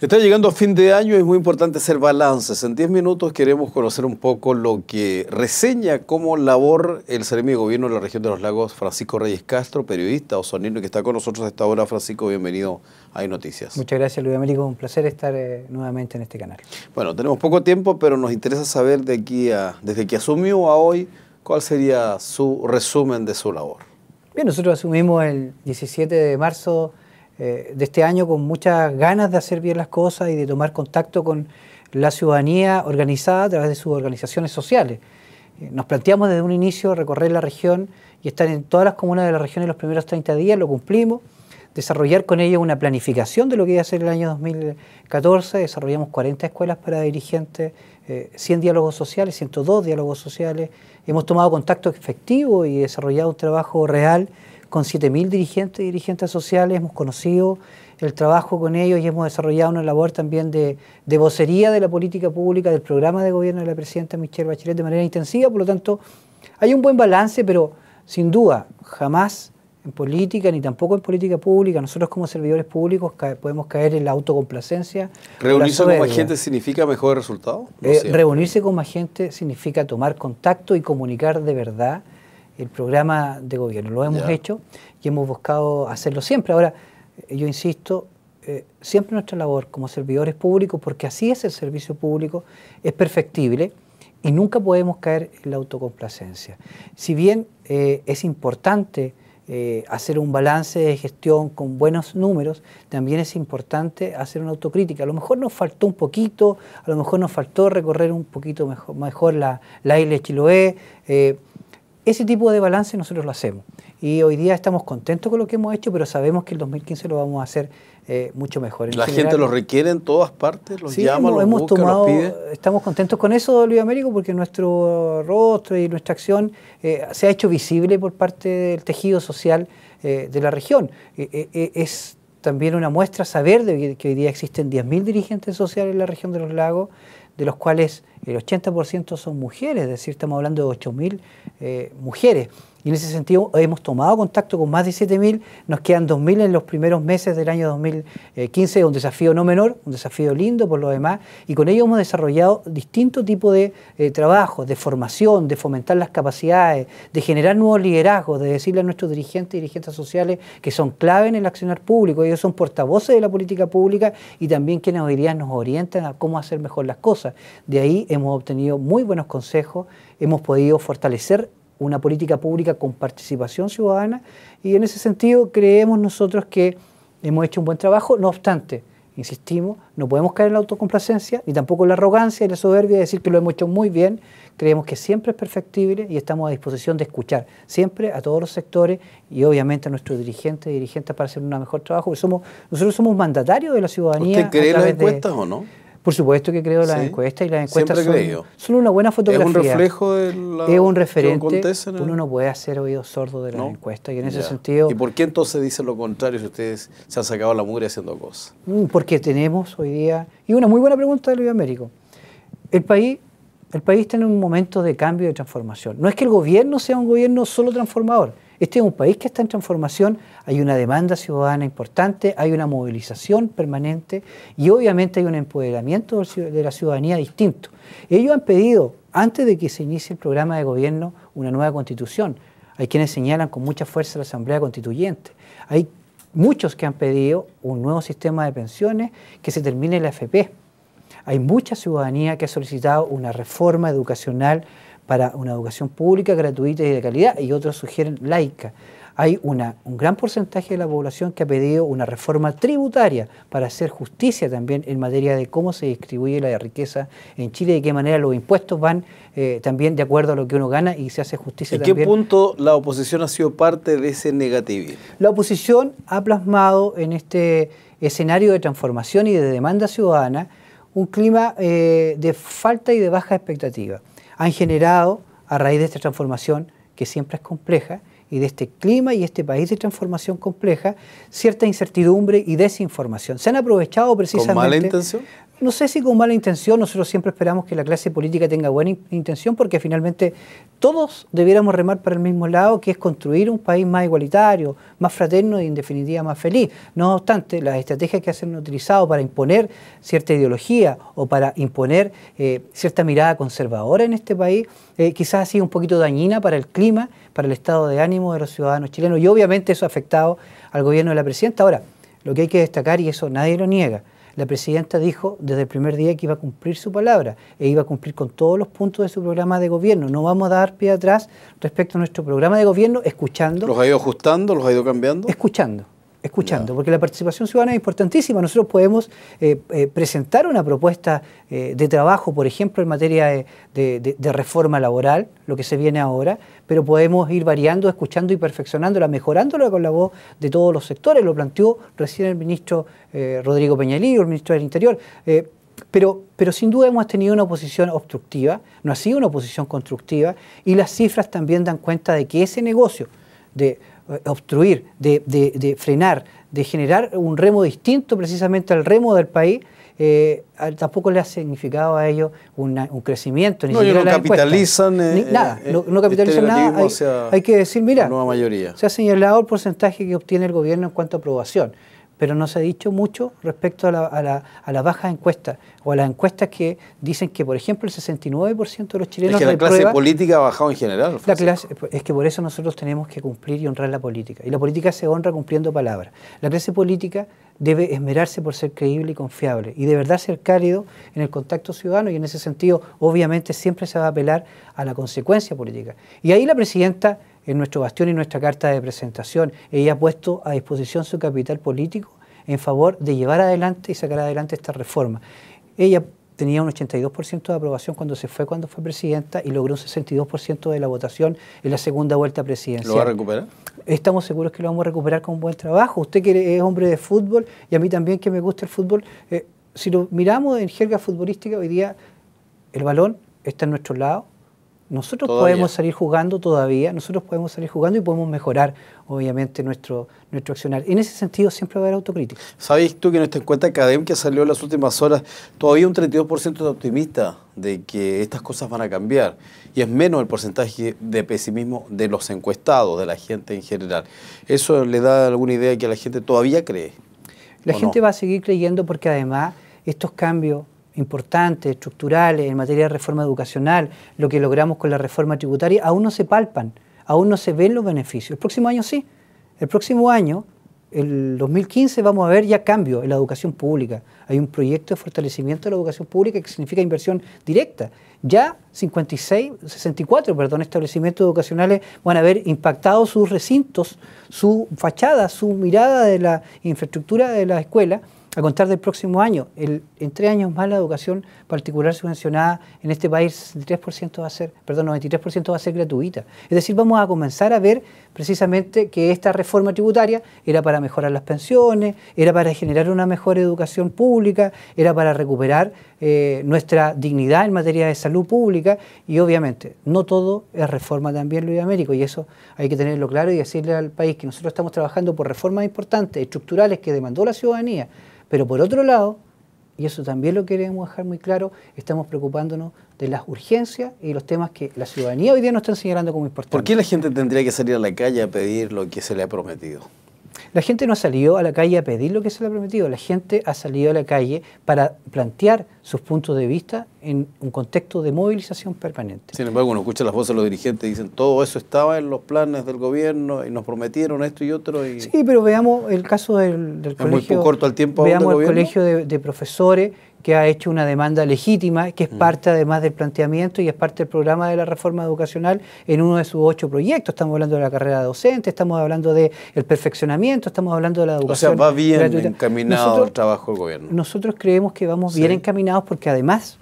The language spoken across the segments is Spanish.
Está llegando a fin de año y es muy importante hacer balances. En 10 minutos queremos conocer un poco lo que reseña como labor el Seremi de Gobierno de la región de los lagos, Francisco Reyes Castro, periodista o sonido que está con nosotros a esta hora. Francisco, bienvenido a Noticias. Muchas gracias, Luis Américo. Un placer estar eh, nuevamente en este canal. Bueno, tenemos poco tiempo, pero nos interesa saber de aquí a, desde que asumió a hoy, cuál sería su resumen de su labor. Bien, nosotros asumimos el 17 de marzo eh, de este año con muchas ganas de hacer bien las cosas y de tomar contacto con la ciudadanía organizada a través de sus organizaciones sociales. Eh, nos planteamos desde un inicio recorrer la región y estar en todas las comunas de la región en los primeros 30 días, lo cumplimos, desarrollar con ellos una planificación de lo que iba a ser el año 2014, desarrollamos 40 escuelas para dirigentes, 100 eh, diálogos sociales, 102 diálogos sociales, hemos tomado contacto efectivo y desarrollado un trabajo real con 7.000 dirigentes y dirigentes sociales, hemos conocido el trabajo con ellos y hemos desarrollado una labor también de, vocería de la política pública, del programa de gobierno de la presidenta Michelle Bachelet de manera intensiva, por lo tanto hay un buen balance, pero sin duda jamás en política ni tampoco en política pública, nosotros como servidores públicos podemos caer en la autocomplacencia. ¿Reunirse con más gente significa mejor resultado? Eh, reunirse con más gente significa tomar contacto y comunicar de verdad el programa de gobierno. Lo hemos hecho y hemos buscado hacerlo siempre. Ahora, yo insisto, eh, siempre nuestra labor como servidores públicos, porque así es el servicio público, es perfectible y nunca podemos caer en la autocomplacencia. Si bien eh, es importante eh, hacer un balance de gestión con buenos números, también es importante hacer una autocrítica. A lo mejor nos faltó un poquito, a lo mejor nos faltó recorrer un poquito mejor, la, la isla de Chiloé. Ese tipo de balance nosotros lo hacemos y hoy día estamos contentos con lo que hemos hecho, pero sabemos que el 2015 lo vamos a hacer eh, mucho mejor. la gente lo requiere en todas partes, los llama, hemos, los busca, pide. Estamos contentos con eso, Luis Américo, porque nuestro rostro y nuestra acción eh, se ha hecho visible por parte del tejido social eh, de la región. es también una muestra saber de que hoy día existen 10.000 dirigentes sociales en la región de los lagos, de los cuales el 80% son mujeres, es decir, estamos hablando de 8.000 eh, mujeres. Y en ese sentido hemos tomado contacto con más de 7.000, nos quedan 2.000 en los primeros meses del año 2015, un desafío no menor, un desafío lindo por lo demás, y con ello hemos desarrollado distintos tipo de eh, trabajos, de formación, de fomentar las capacidades, de generar nuevos liderazgos, de decirle a nuestros dirigentes y dirigentes sociales que son clave en el accionar público, ellos son portavoces de la política pública y también quienes hoy día nos orientan a cómo hacer mejor las cosas. De ahí hemos obtenido muy buenos consejos, hemos podido fortalecer una política pública con participación ciudadana y en ese sentido creemos nosotros que hemos hecho un buen trabajo, no obstante, insistimos, no podemos caer en la autocomplacencia ni tampoco en la arrogancia y la soberbia de decir que lo hemos hecho muy bien, creemos que siempre es perfectible y estamos a disposición de escuchar siempre a todos los sectores y obviamente a nuestros dirigentes y dirigentes para hacer un mejor trabajo, somos, nosotros somos mandatarios de la ciudadanía. ¿Usted cree las encuestas o no? Por supuesto que creo las encuestas y las encuestas son, una buena fotografía. Es un reflejo de la, que un Uno no puede hacer oídos sordos de las encuestas y en ese sentido... ¿Y por qué entonces dicen lo contrario si ustedes se han sacado la mugre haciendo cosas? Mm, porque tenemos hoy día... Y una muy buena pregunta de Luis Américo. El país, el país está en un momento de cambio y de transformación. No es que el gobierno sea un gobierno solo transformador este es un país que está en transformación, hay una demanda ciudadana importante, hay una movilización permanente y obviamente hay un empoderamiento de la ciudadanía distinto. Ellos han pedido, antes de que se inicie el programa de gobierno, una nueva constitución. Hay quienes señalan con mucha fuerza la Asamblea Constituyente. Hay muchos que han pedido un nuevo sistema de pensiones, que se termine la FP. Hay mucha ciudadanía que ha solicitado una reforma educacional para una educación pública, gratuita y de calidad, y otros sugieren laica. Hay una, un gran porcentaje de la población que ha pedido una reforma tributaria para hacer justicia también en materia de cómo se distribuye la riqueza en Chile, de qué manera los impuestos van eh, también de acuerdo a lo que uno gana y se hace justicia. ¿En qué punto la oposición ha sido parte de ese negativo? La oposición ha plasmado en este escenario de transformación y de demanda ciudadana un clima eh, de falta y de baja expectativa han generado a raíz de esta transformación que siempre es compleja y de este clima y este país de transformación compleja, cierta incertidumbre y desinformación. Se han aprovechado precisamente... ¿Con mala intención? no sé si con mala intención, nosotros siempre esperamos que la clase política tenga buena intención porque finalmente todos debiéramos remar para el mismo lado, que es construir un país más igualitario, más fraterno y en definitiva más feliz. No obstante, las estrategias que se han utilizado para imponer cierta ideología o para imponer eh, cierta mirada conservadora en este país, eh, quizás ha sido un poquito dañina para el clima, para el estado de ánimo de los ciudadanos chilenos y obviamente eso ha afectado al gobierno de la presidenta. Ahora, lo que hay que destacar, y eso nadie lo niega, la presidenta dijo desde el primer día que iba a cumplir su palabra e iba a cumplir con todos los puntos de su programa de gobierno. No vamos a dar pie atrás respecto a nuestro programa de gobierno escuchando. ¿Los ha ido ajustando? ¿Los ha ido cambiando? Escuchando escuchando, porque la participación ciudadana es importantísima. Nosotros podemos eh, eh, presentar una propuesta eh, de trabajo, por ejemplo, en materia de, reforma laboral, lo que se viene ahora, pero podemos ir variando, escuchando y perfeccionándola, mejorándola con la voz de todos los sectores. Lo planteó recién el ministro Rodrigo Peñalillo, el ministro del Interior. Pero, pero, sin duda hemos tenido una oposición obstructiva, no ha sido una oposición constructiva, y las cifras también dan cuenta de que ese negocio de eh, obstruir, de, de, de, frenar, de generar un remo distinto precisamente al remo del país, eh, tampoco le ha significado a ellos un crecimiento. Ni no, capitalizan, nada, no, capitalizan nada. Hay, hay, que decir, mira, se ha señalado el porcentaje que obtiene el gobierno en cuanto a aprobación pero no se ha dicho mucho respecto a la, a la, a bajas encuestas o a las encuestas que dicen que, por ejemplo, el 69% de los chilenos... Es que la clase política ha bajado en general. Pues, es que por eso nosotros tenemos que cumplir y honrar la política. Y la política se honra cumpliendo palabras. La clase política debe esmerarse por ser creíble y confiable y de verdad ser cálido en el contacto ciudadano y en ese sentido obviamente siempre se va a apelar a la consecuencia política. Y ahí la presidenta en nuestro bastión y nuestra carta de presentación. Ella ha puesto a disposición su capital político en favor de llevar adelante y sacar adelante esta reforma. Ella tenía un 82% de aprobación cuando se fue, cuando fue presidenta, y logró un 62% de la votación en la segunda vuelta presidencial. ¿Lo va a recuperar? Estamos seguros que lo vamos a recuperar con buen trabajo. Usted que es hombre de fútbol, y a mí también que me gusta el fútbol, eh, si lo miramos en jerga futbolística, hoy día el balón está en nuestro lado, nosotros podemos salir jugando todavía, nosotros podemos salir jugando y podemos mejorar, obviamente, nuestro, nuestro accionar. En ese sentido, siempre va a haber autocrítica. ¿Sabes tú que en esta encuesta académica que salió en las últimas horas, todavía un 32% de optimista de que estas cosas van a cambiar? Y es menos el porcentaje de pesimismo de los encuestados, de la gente en general. ¿Eso le da alguna idea que la gente todavía cree? La gente va a seguir creyendo porque además estos cambios importantes, estructurales, en materia de reforma educacional, lo que logramos con la reforma tributaria, aún no se palpan, aún no se ven los beneficios. El próximo año sí, el próximo año, el 2015, vamos a ver ya cambio en la educación pública. Hay un proyecto de fortalecimiento de la educación pública que significa inversión directa. Ya 56, 64 perdón, establecimientos educacionales van a haber impactado sus recintos, su fachada, su mirada de la infraestructura de la escuela a contar del próximo año. en tres años más la educación particular subvencionada en este país 63% va a ser, perdón, 93% va a ser gratuita. Es decir, vamos a comenzar a ver precisamente que esta reforma tributaria era para mejorar las pensiones, era para generar una mejor educación pública, era para recuperar eh, nuestra dignidad en materia de salud pública y obviamente no todo es reforma también, Luis Américo, y eso hay que tenerlo claro y decirle al país que nosotros estamos trabajando por reformas importantes, estructurales que demandó la ciudadanía pero por otro lado, y eso también lo queremos dejar muy claro, estamos preocupándonos de las urgencias y los temas que la ciudadanía hoy día nos está señalando como importantes. ¿Por qué la gente tendría que salir a la calle a pedir lo que se le ha prometido? La gente no ha salido a la calle a pedir lo que se le ha prometido, la gente ha salido a la calle para plantear sus puntos de vista en un contexto de movilización permanente. Sin embargo, uno escucha las voces de los dirigentes, y dicen todo eso estaba en los planes del gobierno y nos prometieron esto y otro. Sí, pero veamos el caso del, es colegio. Muy corto el tiempo. Veamos el colegio de profesores que ha hecho una demanda legítima, que es mm. parte además del planteamiento y es parte del programa de la reforma educacional en uno de sus ocho proyectos. Estamos hablando de la carrera docente, estamos hablando del el perfeccionamiento, estamos hablando de la educación. O sea, va bien encaminado el trabajo del gobierno. Nosotros creemos que vamos bien encaminados porque además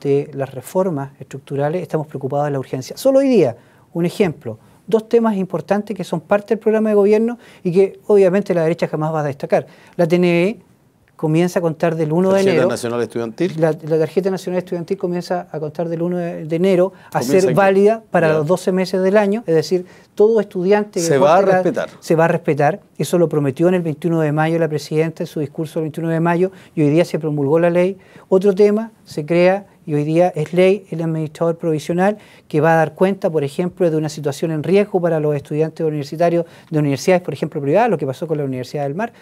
de las reformas estructurales estamos preocupados de la urgencia. Solo hoy día, un ejemplo, dos temas importantes que son parte del programa de gobierno y que obviamente la derecha jamás va a destacar. La TNE comienza a contar del 1 de enero. Nacional Estudiantil. La, tarjeta nacional estudiantil comienza a contar del 1 de, enero a ser válida para los 12 meses del año, es decir, todo estudiante se va a respetar. se va a respetar. Eso lo prometió en el 21 de mayo la presidenta en su discurso del 21 de mayo y hoy día se promulgó la ley. Otro tema se crea y hoy día es ley el administrador provisional que va a dar cuenta, por ejemplo, de una situación en riesgo para los estudiantes universitarios de universidades, por ejemplo, privadas, lo que pasó con la Universidad del Mar.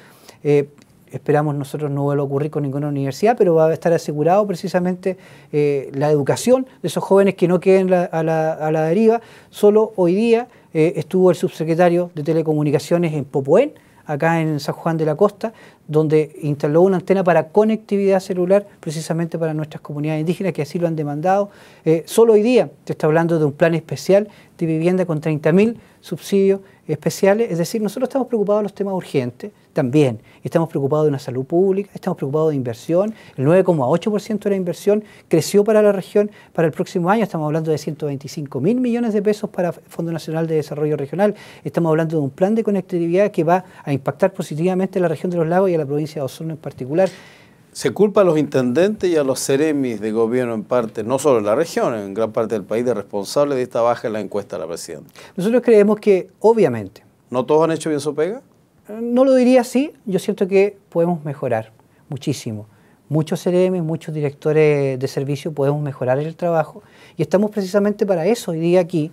Eh, esperamos nosotros no vuelva a ocurrir con ninguna universidad, pero va a estar asegurado precisamente eh, la educación de esos jóvenes que no queden a, la, deriva. Solo hoy día eh, estuvo el subsecretario de Telecomunicaciones en Popoén, acá en San Juan de la Costa, donde instaló una antena para conectividad celular precisamente para nuestras comunidades indígenas que así lo han demandado. Eh, solo hoy día te está hablando de un plan especial de vivienda con 30.000 subsidios especiales, es decir, nosotros estamos preocupados de los temas urgentes, también. Estamos preocupados de una salud pública, estamos preocupados de inversión. El 9,8% de la inversión creció para la región. Para el próximo año estamos hablando de 125 mil millones de pesos para Fondo Nacional de Desarrollo Regional. Estamos hablando de un plan de conectividad que va a impactar positivamente a la región de los lagos y a la provincia de Osorno en particular. Se culpa a los intendentes y a los seremis de gobierno en parte, no solo en la región, en gran parte del país, de responsable de esta baja en la encuesta de la presidenta. Nosotros creemos que, obviamente... ¿No todos han hecho bien su pega? no lo diría así, yo siento que podemos mejorar muchísimo. Muchos CRM, muchos directores de servicio podemos mejorar el trabajo y estamos precisamente para eso hoy día aquí,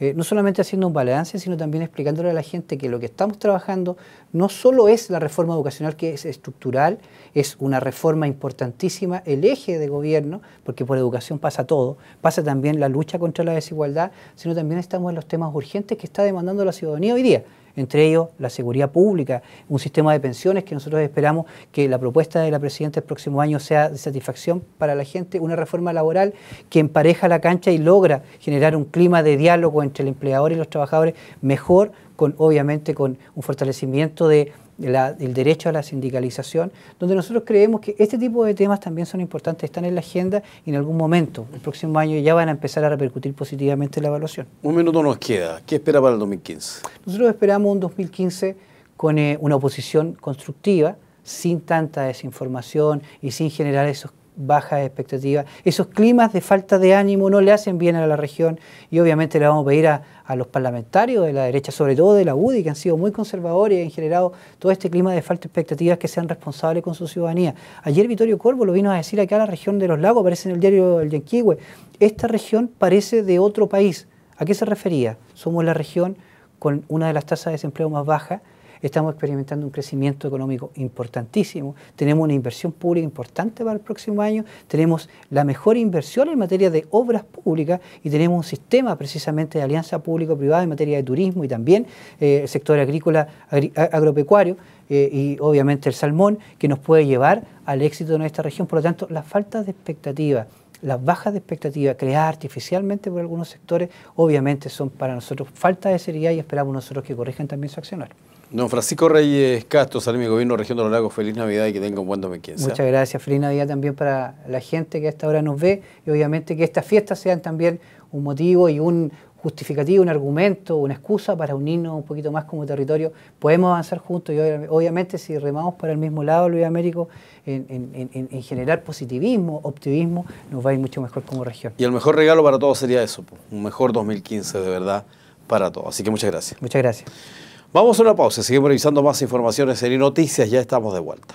eh, no solamente haciendo un balance, sino también explicándole a la gente que lo que estamos trabajando no solo es la reforma educacional que es estructural, es una reforma importantísima, el eje de gobierno, porque por educación pasa todo, pasa también la lucha contra la desigualdad, sino también estamos en los temas urgentes que está demandando la ciudadanía hoy día entre ellos la seguridad pública, un sistema de pensiones que nosotros esperamos que la propuesta de la presidenta el próximo año sea de satisfacción para la gente, una reforma laboral que empareja la cancha y logra generar un clima de diálogo entre el empleador y los trabajadores mejor, con obviamente con un fortalecimiento de la, el derecho a la sindicalización, donde nosotros creemos que este tipo de temas también son importantes, están en la agenda y en algún momento, el próximo año, ya van a empezar a repercutir positivamente la evaluación. Un minuto nos queda. ¿Qué espera para el 2015? Nosotros esperamos un 2015 con eh, una oposición constructiva, sin tanta desinformación y sin generar esos bajas expectativas. Esos climas de falta de ánimo no le hacen bien a la región y obviamente le vamos a pedir a, los parlamentarios de la derecha, sobre todo de la UDI, que han sido muy conservadores y han generado todo este clima de falta de expectativas, que sean responsables con su ciudadanía. Ayer Vittorio Corvo lo vino a decir acá a la región de los lagos, aparece en el diario El Yanquihue, esta región parece de otro país. ¿A qué se refería? Somos la región con una de las tasas de desempleo más bajas estamos experimentando un crecimiento económico importantísimo, tenemos una inversión pública importante para el próximo año, tenemos la mejor inversión en materia de obras públicas y tenemos un sistema precisamente de alianza público-privada en materia de turismo y también eh, el sector agrícola, agropecuario eh, y obviamente el salmón que nos puede llevar al éxito de nuestra región. Por lo tanto, las faltas de expectativas las bajas de expectativa creadas artificialmente por algunos sectores, obviamente son para nosotros falta de seriedad y esperamos nosotros que corrijan también su accionar. Don Francisco Reyes Castro, mi Gobierno, Región de los Lagos, feliz Navidad y que tengan buen 2015. Muchas gracias, feliz Navidad también para la gente que a esta hora nos ve y obviamente que estas fiestas sean también un motivo y un justificativo, un argumento, una excusa para unirnos un poquito más como territorio. Podemos avanzar juntos y obviamente si remamos para el mismo lado, Luis Américo, en, en generar positivismo, optimismo, nos va a ir mucho mejor como región. Y el mejor regalo para todos sería eso, un mejor 2015 de verdad para todos. Así que muchas gracias. Muchas gracias. Vamos a una pausa, seguimos revisando más informaciones en Noticias, ya estamos de vuelta.